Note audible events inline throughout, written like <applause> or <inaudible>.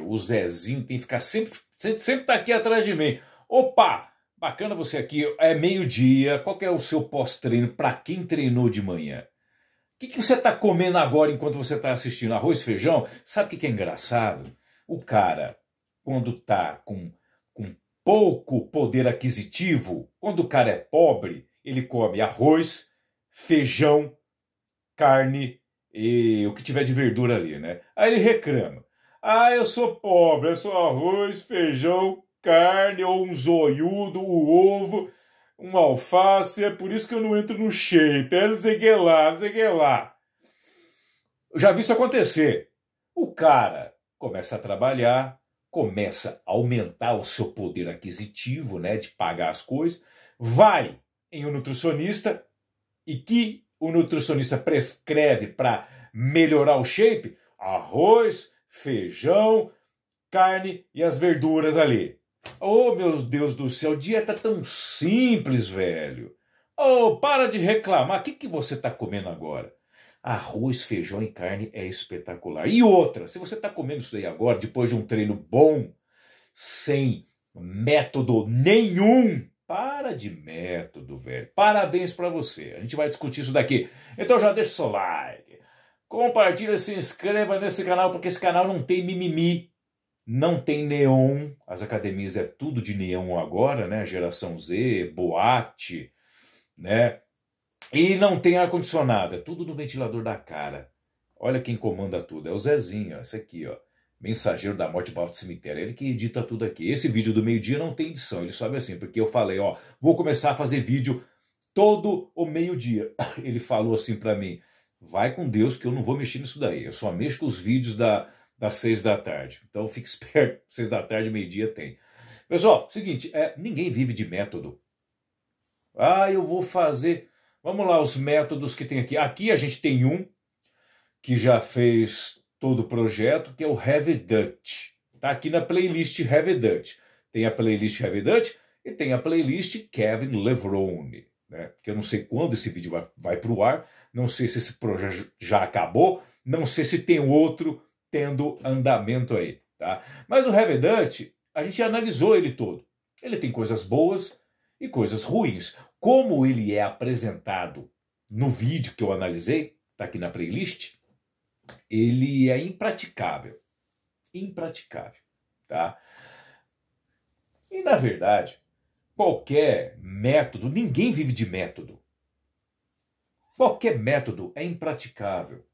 o Zezinho tem que ficar sempre, sempre, sempre tá aqui atrás de mim. Opa! Bacana você aqui. É meio-dia. Qual é o seu pós-treino para quem treinou de manhã? O que, que você está comendo agora enquanto você está assistindo? Arroz, feijão? Sabe o que, que é engraçado? O cara, quando tá com, com pouco poder aquisitivo, quando o cara é pobre, ele come arroz, feijão, carne e o que tiver de verdura ali, né? Aí ele reclama. Ah, eu sou pobre, eu sou arroz, feijão, carne, ou um zoiudo, um ovo, uma alface, é por isso que eu não entro no shape, é não sei que lá, não sei que lá. Eu já vi isso acontecer. O cara começa a trabalhar, começa a aumentar o seu poder aquisitivo, né, de pagar as coisas, vai em um nutricionista e que o nutricionista prescreve para melhorar o shape, arroz, feijão, carne e as verduras ali. Oh, meu Deus do céu, dieta é tão simples, velho. Oh, para de reclamar. O que, que você está comendo agora? Arroz, feijão e carne é espetacular. E outra, se você está comendo isso daí agora, depois de um treino bom, sem método nenhum, para de método, velho. Parabéns para você. A gente vai discutir isso daqui. Então já deixa o seu like Compartilha, se inscreva nesse canal, porque esse canal não tem mimimi, não tem neon. As academias é tudo de neon agora, né? Geração Z, boate, né? E não tem ar-condicionado, é tudo no ventilador da cara. Olha quem comanda tudo, é o Zezinho, ó, esse aqui, ó. Mensageiro da morte bafo do cemitério, ele que edita tudo aqui. Esse vídeo do meio-dia não tem edição, ele sobe assim, porque eu falei, ó, vou começar a fazer vídeo todo o meio-dia. <coughs> Ele falou assim para mim, vai com Deus que eu não vou mexer nisso daí. Eu só mexo com os vídeos da, das seis da tarde. Então <laughs> fique esperto, seis da tarde, meio-dia tem. Pessoal, seguinte, é, ninguém vive de método. Ah, eu vou fazer. Vamos lá, os métodos que tem aqui. Aqui a gente tem um que já fez todo o projeto, que é o Heavy Dutch. Está aqui na playlist Heavy Dutch. Tem a playlist Heavy Dutch e tem a playlist Kevin Levrone né? Porque eu não sei quando esse vídeo vai, vai para o ar, não sei se esse projeto já acabou, não sei se tem outro tendo andamento aí, tá? Mas o Heavy Dutch, a gente analisou ele todo. Ele tem coisas boas e coisas ruins. Como ele é apresentado no vídeo que eu analisei, tá aqui na playlist, ele é impraticável. Impraticável, tá? E na verdade, qualquer método, ninguém vive de método. Qualquer método é impraticável.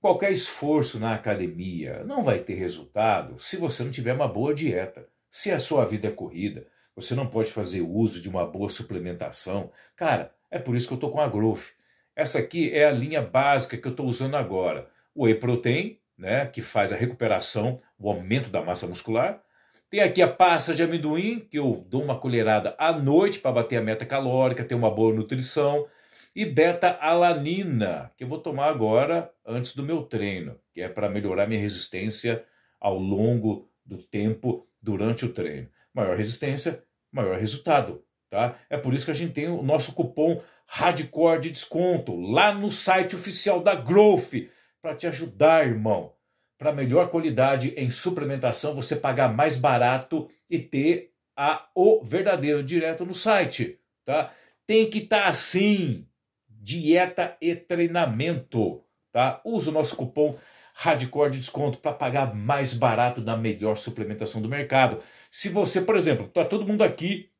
Qualquer esforço na academia não vai ter resultado se você não tiver uma boa dieta. Se a sua vida é corrida, você não pode fazer uso de uma boa suplementação. Cara, é por isso que eu estou com a Growth. Essa aqui é a linha básica que eu estou usando agora. O whey protein, né, que faz a recuperação, o aumento da massa muscular, tem aqui a pasta de amendoim, que eu dou uma colherada à noite para bater a meta calórica, ter uma boa nutrição. E beta-alanina, que eu vou tomar agora antes do meu treino, que é para melhorar minha resistência ao longo do tempo durante o treino. Maior resistência, maior resultado, tá? É por isso que a gente tem o nosso cupom Radcore de desconto lá no site oficial da Growth para te ajudar, irmão para melhor qualidade em suplementação, você pagar mais barato e ter a o verdadeiro direto no site, tá? Tem que estar tá assim, dieta e treinamento, tá? Usa o nosso cupom Radicor de desconto para pagar mais barato na melhor suplementação do mercado. Se você, por exemplo, tá todo mundo aqui,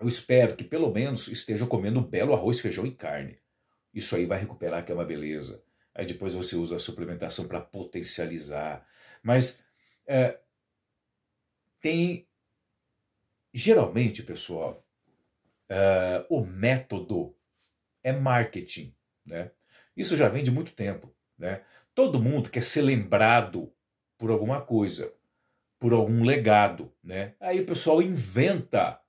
eu espero que pelo menos esteja comendo belo arroz, feijão e carne. Isso aí vai recuperar que é uma beleza. Aí depois você usa a suplementação para potencializar. Mas é, tem. Geralmente, pessoal, é, o método é marketing. Né? Isso já vem de muito tempo. Né? Todo mundo quer ser lembrado por alguma coisa, por algum legado. Né? Aí o pessoal inventa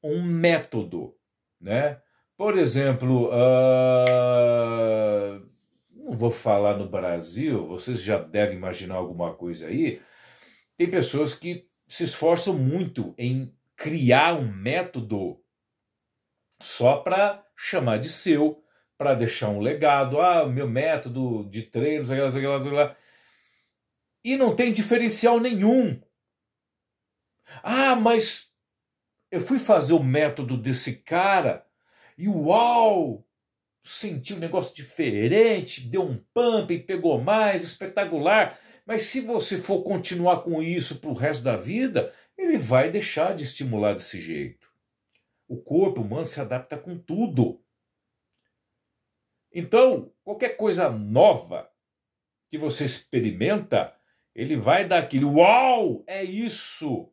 um método. Né? Por exemplo, uh, não vou falar no Brasil, vocês já devem imaginar alguma coisa aí. Tem pessoas que se esforçam muito em criar um método só para chamar de seu, para deixar um legado. Ah, meu método de treinos, aquelas, aquelas, aquelas. E não tem diferencial nenhum. Ah, mas eu fui fazer o método desse cara e uau! sentiu um negócio diferente, deu um pump, pegou mais, espetacular. Mas se você for continuar com isso para o resto da vida, ele vai deixar de estimular desse jeito. O corpo humano se adapta com tudo. Então, qualquer coisa nova que você experimenta, ele vai dar aquele uau, é isso.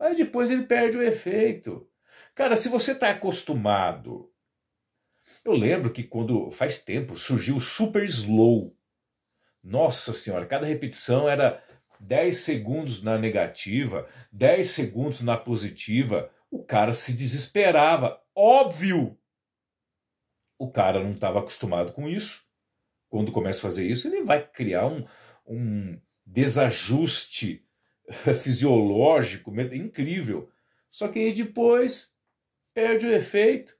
Aí depois ele perde o efeito. Cara, se você está acostumado eu lembro que quando faz tempo surgiu o super slow. Nossa senhora, cada repetição era 10 segundos na negativa, 10 segundos na positiva. O cara se desesperava, óbvio. O cara não estava acostumado com isso. Quando começa a fazer isso, ele vai criar um, um desajuste <laughs> fisiológico incrível. Só que aí depois perde o efeito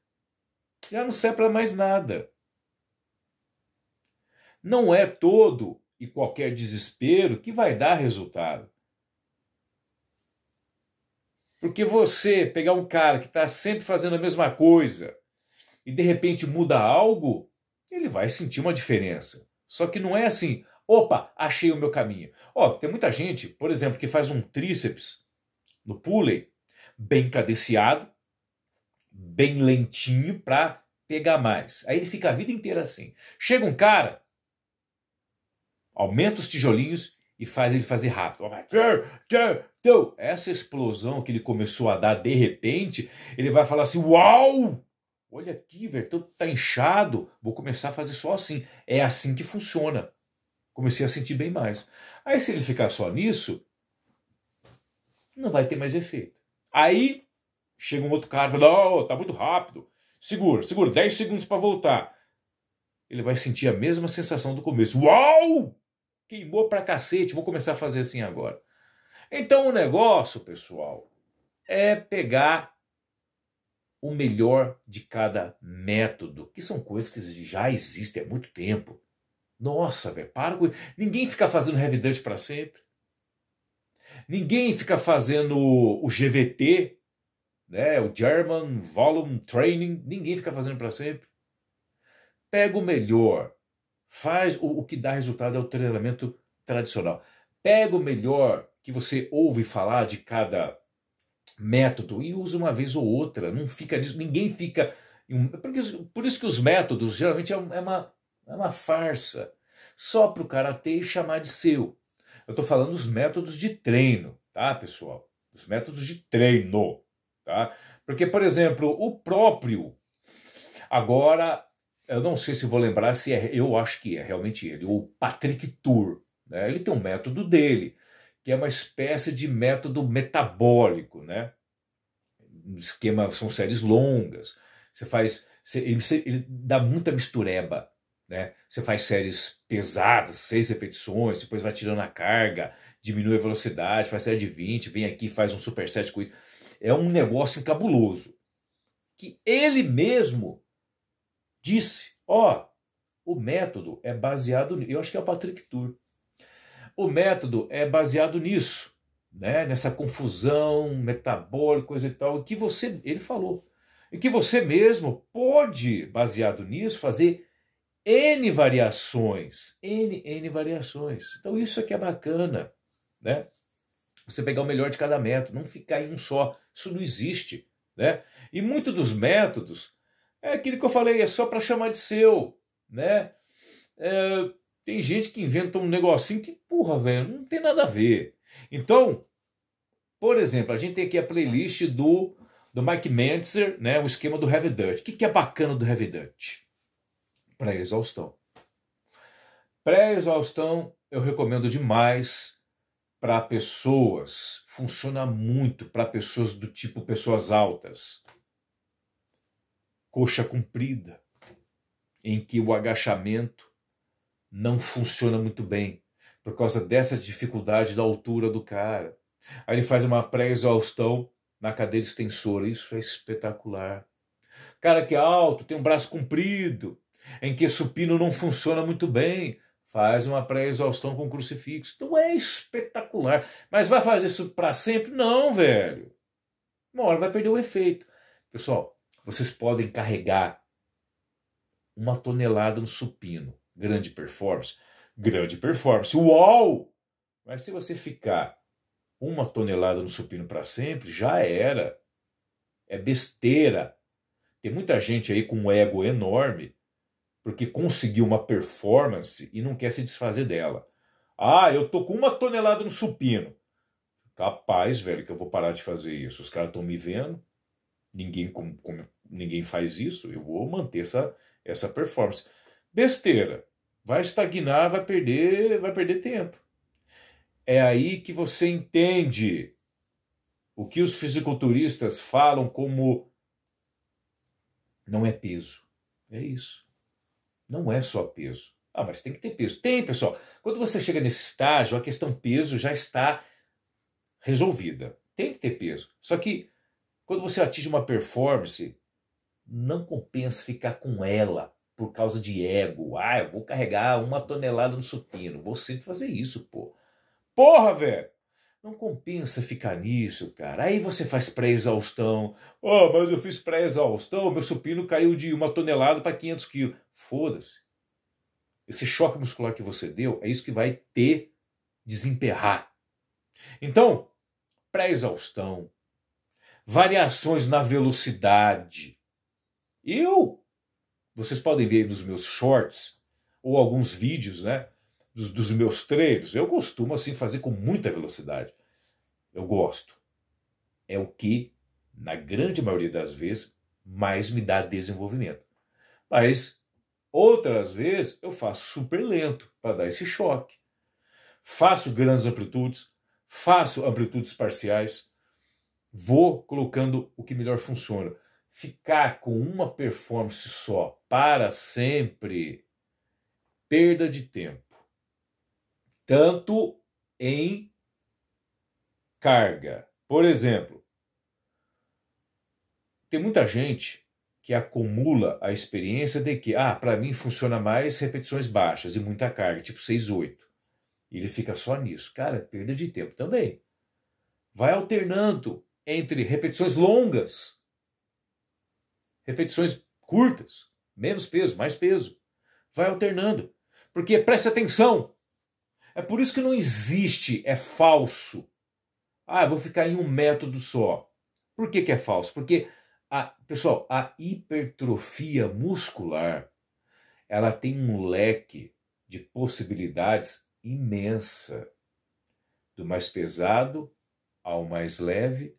já não serve para mais nada. Não é todo e qualquer desespero que vai dar resultado. Porque você pegar um cara que está sempre fazendo a mesma coisa e de repente muda algo, ele vai sentir uma diferença. Só que não é assim, opa, achei o meu caminho. Ó, oh, tem muita gente, por exemplo, que faz um tríceps no pulley bem cadenciado, bem lentinho para pegar mais. Aí ele fica a vida inteira assim. Chega um cara, aumenta os tijolinhos e faz ele fazer rápido. Essa explosão que ele começou a dar de repente, ele vai falar assim: Uau! Olha aqui, velho, tá inchado, vou começar a fazer só assim. É assim que funciona. Comecei a sentir bem mais. Aí, se ele ficar só nisso, não vai ter mais efeito. Aí Chega um outro cara e fala: oh, tá muito rápido. Segura, segura, 10 segundos para voltar. Ele vai sentir a mesma sensação do começo. Uau! Queimou pra cacete, vou começar a fazer assim agora. Então o negócio, pessoal, é pegar o melhor de cada método, que são coisas que já existem há muito tempo. Nossa, velho, para com Ninguém fica fazendo revidante para sempre. Ninguém fica fazendo o GVT né, o German Volume Training, ninguém fica fazendo para sempre. Pega o melhor, faz o, o que dá resultado é o treinamento tradicional. Pega o melhor que você ouve falar de cada método e usa uma vez ou outra, não fica nisso, ninguém fica. Porque, por isso que os métodos geralmente é, é uma, é uma farsa, só para o Karatê chamar de seu. Eu estou falando dos métodos de treino, tá, pessoal? Os métodos de treino. Tá? Porque, por exemplo, o próprio, agora, eu não sei se vou lembrar se é, eu acho que é realmente ele, o Patrick Tour. Né? Ele tem um método dele, que é uma espécie de método metabólico, né? Um esquema, são séries longas, você faz, você, ele, ele dá muita mistureba, né? Você faz séries pesadas, seis repetições, depois vai tirando a carga, diminui a velocidade, faz série de 20, vem aqui, faz um superset com isso é um negócio cabuloso. Que ele mesmo disse: ó, oh, o método é baseado. Eu acho que é o Patrick Tour. O método é baseado nisso, né? Nessa confusão metabólica, coisa e tal, que você, ele falou, e que você mesmo pode, baseado nisso, fazer N variações, N, N variações. Então isso é que é bacana, né? você pegar o melhor de cada método, não ficar em um só. Isso não existe. Né? E muito dos métodos é aquilo que eu falei, é só para chamar de seu. Né? É, tem gente que inventa um negocinho que, porra, velho, não tem nada a ver. Então, por exemplo, a gente tem aqui a playlist do, do Mike Mentzer, né, o esquema do Heavy Dutch. O que, que é bacana do Heavy Dutch? Pré-exaustão. Pré-exaustão eu recomendo demais para pessoas, funciona muito para pessoas do tipo pessoas altas. Coxa comprida, em que o agachamento não funciona muito bem, por causa dessa dificuldade da altura do cara. Aí ele faz uma pré-exaustão na cadeira extensora, isso é espetacular. Cara que é alto, tem um braço comprido, em que supino não funciona muito bem, faz uma pré-exaustão com crucifixo. Então é espetacular. Mas vai fazer isso para sempre? Não, velho. Uma hora vai perder o efeito. Pessoal, vocês podem carregar uma tonelada no supino. Grande performance. Grande performance. Uau! Mas se você ficar uma tonelada no supino para sempre, já era. É besteira. Tem muita gente aí com um ego enorme porque conseguiu uma performance e não quer se desfazer dela. Ah, eu tô com uma tonelada no supino. Capaz, velho, que eu vou parar de fazer isso. Os caras estão me vendo, ninguém, com, com, ninguém faz isso, eu vou manter essa, essa performance. Besteira. Vai estagnar, vai perder, vai perder tempo. É aí que você entende o que os fisiculturistas falam como não é peso. É isso. Não é só peso. Ah, mas tem que ter peso. Tem, pessoal. Quando você chega nesse estágio, a questão peso já está resolvida. Tem que ter peso. Só que quando você atinge uma performance, não compensa ficar com ela por causa de ego. Ah, eu vou carregar uma tonelada no supino. Vou sempre fazer isso, pô. Porra, velho! Não compensa ficar nisso, cara. Aí você faz pré-exaustão. Oh, mas eu fiz pré-exaustão, meu supino caiu de uma tonelada para 500 quilos. Foda-se. Esse choque muscular que você deu é isso que vai te desemperrar Então, pré-exaustão, variações na velocidade. Eu, vocês podem ver nos meus shorts ou alguns vídeos, né, dos, dos meus treinos. Eu costumo assim fazer com muita velocidade. Eu gosto. É o que, na grande maioria das vezes, mais me dá desenvolvimento. Mas Outras vezes eu faço super lento para dar esse choque. Faço grandes amplitudes, faço amplitudes parciais, vou colocando o que melhor funciona. Ficar com uma performance só para sempre, perda de tempo. Tanto em carga. Por exemplo, tem muita gente que acumula a experiência de que, ah, para mim funciona mais repetições baixas e muita carga, tipo 6, 8. E ele fica só nisso. Cara, é perda de tempo também. Vai alternando entre repetições longas, repetições curtas, menos peso, mais peso. Vai alternando. Porque preste atenção. É por isso que não existe, é falso. Ah, vou ficar em um método só. Por que, que é falso? Porque a, pessoal, a hipertrofia muscular, ela tem um leque de possibilidades imensa. Do mais pesado ao mais leve,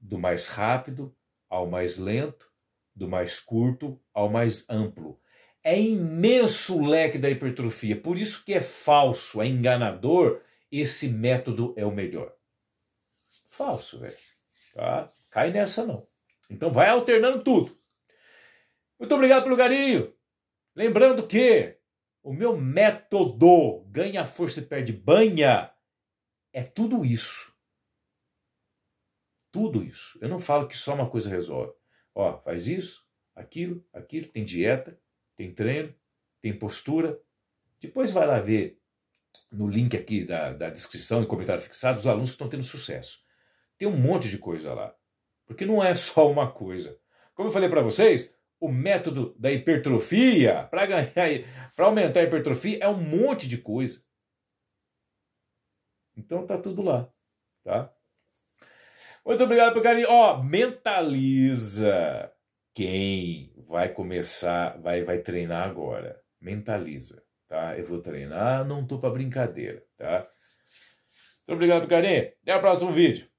do mais rápido ao mais lento, do mais curto ao mais amplo. É imenso o leque da hipertrofia, por isso que é falso, é enganador, esse método é o melhor. Falso, velho. Tá? Cai nessa não. Então vai alternando tudo. Muito obrigado pelo carinho. Lembrando que o meu método ganha força e perde banha é tudo isso. Tudo isso. Eu não falo que só uma coisa resolve. Ó, faz isso, aquilo, aquilo, tem dieta, tem treino, tem postura. Depois vai lá ver no link aqui da, da descrição e comentário fixado os alunos que estão tendo sucesso. Tem um monte de coisa lá. Porque não é só uma coisa. Como eu falei para vocês, o método da hipertrofia, para ganhar, para aumentar a hipertrofia é um monte de coisa. Então tá tudo lá, tá? Muito obrigado por carinho. Ó, mentaliza quem vai começar, vai vai treinar agora. Mentaliza, tá? Eu vou treinar, não tô para brincadeira, tá? Muito obrigado por carinho. Até o próximo vídeo.